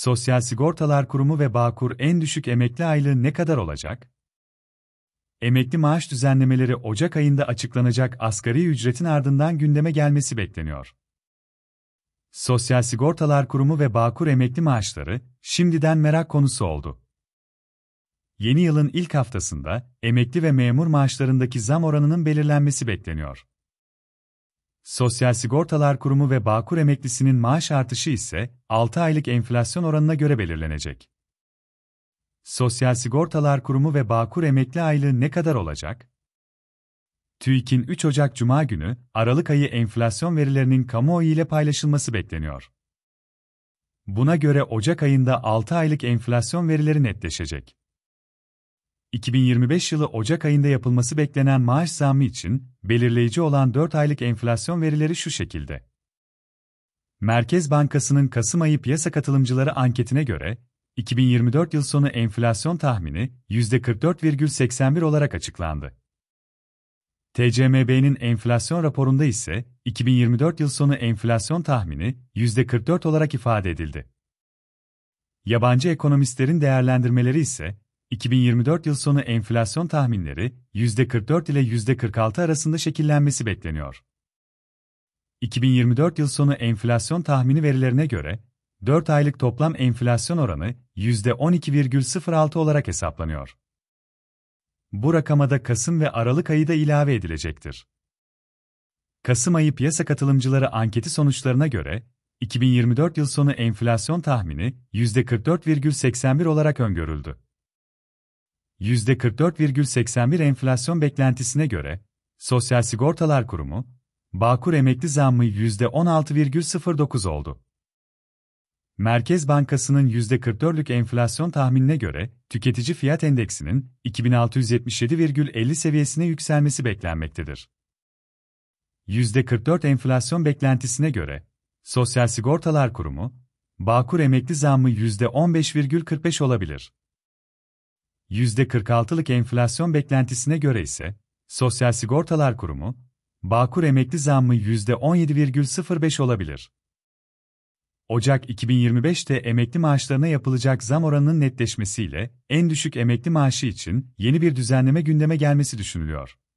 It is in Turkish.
Sosyal Sigortalar Kurumu ve Bağkur en düşük emekli aylığı ne kadar olacak? Emekli maaş düzenlemeleri Ocak ayında açıklanacak asgari ücretin ardından gündeme gelmesi bekleniyor. Sosyal Sigortalar Kurumu ve Bağkur emekli maaşları şimdiden merak konusu oldu. Yeni yılın ilk haftasında emekli ve memur maaşlarındaki zam oranının belirlenmesi bekleniyor. Sosyal Sigortalar Kurumu ve Bağkur emeklisinin maaş artışı ise 6 aylık enflasyon oranına göre belirlenecek. Sosyal Sigortalar Kurumu ve Bağkur emekli aylığı ne kadar olacak? TÜİK'in 3 Ocak Cuma günü Aralık ayı enflasyon verilerinin kamuoyu ile paylaşılması bekleniyor. Buna göre Ocak ayında 6 aylık enflasyon verileri netleşecek. 2025 yılı Ocak ayında yapılması beklenen maaş zammı için belirleyici olan 4 aylık enflasyon verileri şu şekilde. Merkez Bankası'nın Kasım ayı piyasa katılımcıları anketine göre 2024 yıl sonu enflasyon tahmini %44,81 olarak açıklandı. TCMB'nin enflasyon raporunda ise 2024 yıl sonu enflasyon tahmini %44 olarak ifade edildi. Yabancı ekonomistlerin değerlendirmeleri ise 2024 yıl sonu enflasyon tahminleri %44 ile %46 arasında şekillenmesi bekleniyor. 2024 yıl sonu enflasyon tahmini verilerine göre 4 aylık toplam enflasyon oranı %12,06 olarak hesaplanıyor. Bu rakama da Kasım ve Aralık ayı da ilave edilecektir. Kasım ayı piyasa katılımcıları anketi sonuçlarına göre 2024 yıl sonu enflasyon tahmini %44,81 olarak öngörüldü. %44,81 enflasyon beklentisine göre, Sosyal Sigortalar Kurumu, Bağkur emekli zammı %16,09 oldu. Merkez Bankası'nın %44'lük enflasyon tahminine göre, tüketici fiyat endeksinin 2677,50 seviyesine yükselmesi beklenmektedir. %44 enflasyon beklentisine göre, Sosyal Sigortalar Kurumu, Bağkur emekli zammı %15,45 olabilir. %46'lık enflasyon beklentisine göre ise, Sosyal Sigortalar Kurumu, Bağkur emekli zammı %17,05 olabilir. Ocak 2025'te emekli maaşlarına yapılacak zam oranının netleşmesiyle en düşük emekli maaşı için yeni bir düzenleme gündeme gelmesi düşünülüyor.